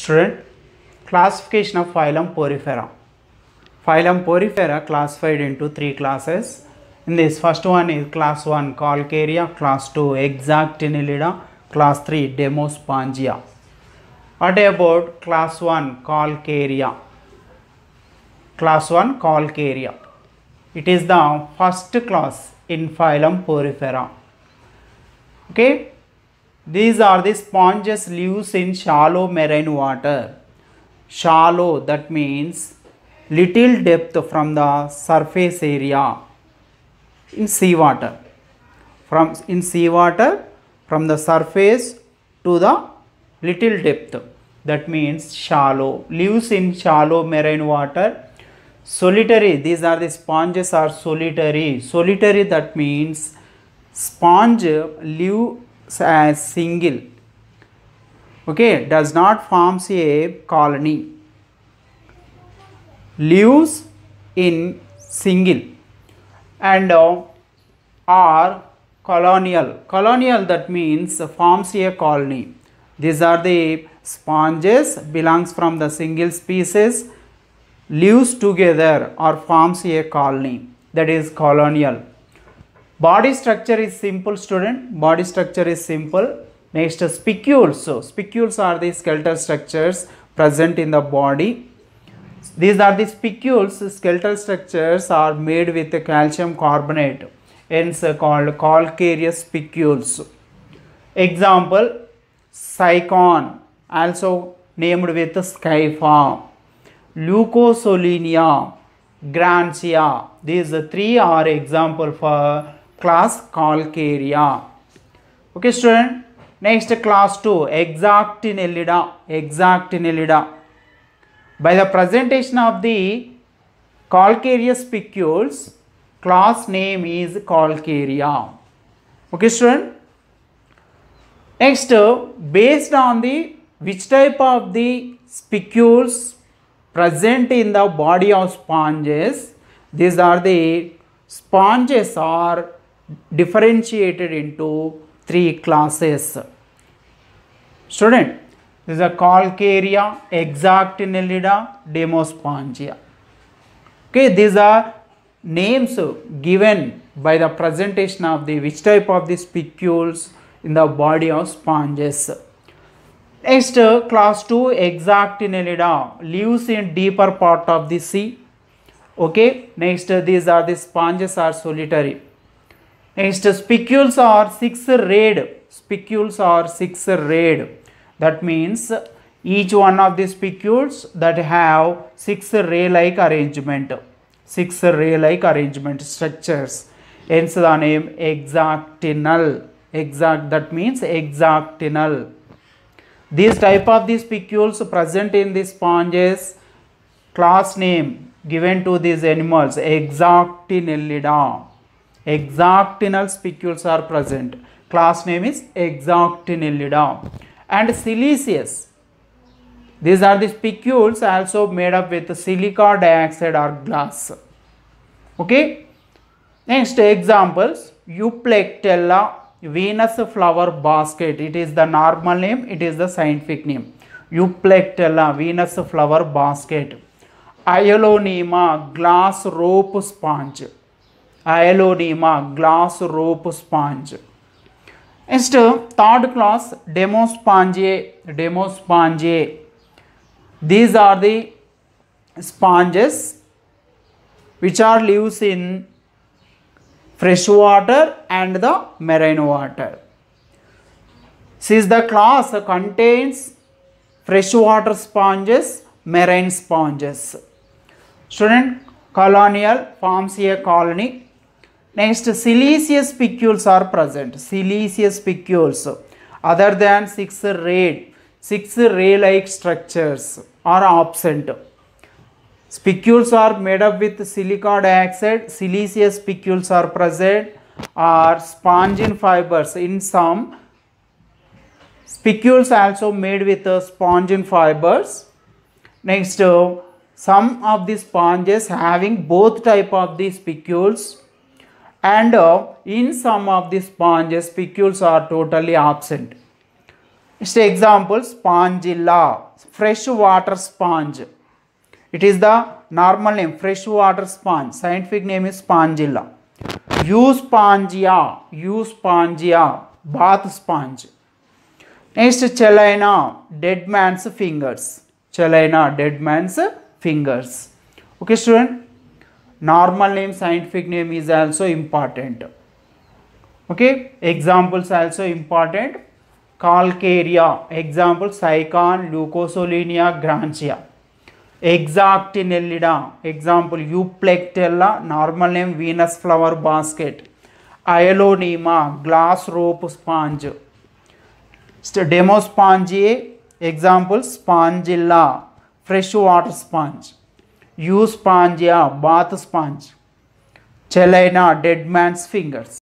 Student classification of phylum Porifera phylum Porifera classified into three classes in this first one is class one Calcarea class two Hexactinellida class three demo Demospongiae what about class one Calcarea class one Calcarea it is the first class in phylum Porifera okay These are the sponges lives in shallow marine water. Shallow that means little depth from the surface area in seawater. From in seawater from the surface to the little depth that means shallow lives in shallow marine water solitary these are the sponges are solitary solitary that means sponge live as uh, single okay does not forms a colony lives in single and uh, are colonial colonial that means forms a colony these are the sponges belongs from the single species lives together or forms a colony that is colonial Body structure is simple student. Body structure is simple. Next spicules. So spicules are the skeletal structures present in the body. These are the spicules. Skeletal structures are made with calcium carbonate. Hence called calcareous spicules. Example Psychon also named with Skypha. Leucosolenia, Grantia. These three are example for class calcarea okay student next class 2 exactinellida exactinellida by the presentation of the calcarea spicules class name is calcarea okay student next based on the which type of the spicules present in the body of sponges these are the sponges are differentiated into three classes. Student, this is a calcarea, exactinellida, demospongia. Okay, these are names given by the presentation of the which type of the spicules in the body of sponges. Next, class 2 exactinellida lives in deeper part of the sea. Okay, next these are the sponges are solitary. Next, spicules are 6 rayed. Spicules are 6 rayed. That means each one of these spicules that have 6 ray-like arrangement. 6 ray-like arrangement structures. Hence the name exactinal. Exact that means exactinal. These type of these spicules present in the sponges class name given to these animals exactinellida Exoctinal spicules are present. Class name is Exoctinellida. And siliceous. These are the spicules also made up with silica dioxide or glass. Okay. Next examples. Euplectella Venus flower basket. It is the normal name. It is the scientific name. Euplectella Venus flower basket. Iolonema glass rope sponge. Ielodema glass rope sponge. Next, third class demosponge, demosponge. These are the sponges which are lives in fresh water and the marine water. Since the class contains freshwater sponges, marine sponges. Student, colonial forms a colony Next, siliceous spicules are present. Siliceous spicules. Other than six ray, six ray-like structures are absent. Spicules are made up with silica dioxide. Siliceous spicules are present. Are spongin fibers. In some, spicules also made with uh, spongin fibers. Next, uh, some of the sponges having both type of the spicules and uh, in some of the sponges spicules are totally absent. It's example spongilla, freshwater sponge. It is the normal name freshwater sponge. Scientific name is spongilla. Euspongia, Euspongia, bath sponge. Next, Chelaina, dead man's fingers. Chelaina, dead man's fingers. Okay, student. normal name scientific name is also important okay examples also important calcarea example cycon leucosolenia grancia exactinellida example euplectella normal name venus flower basket ayalonema glass rope sponge demo sponge example Spongilla fresh water sponge Euspongia या bath sponge Chalina dead man's fingers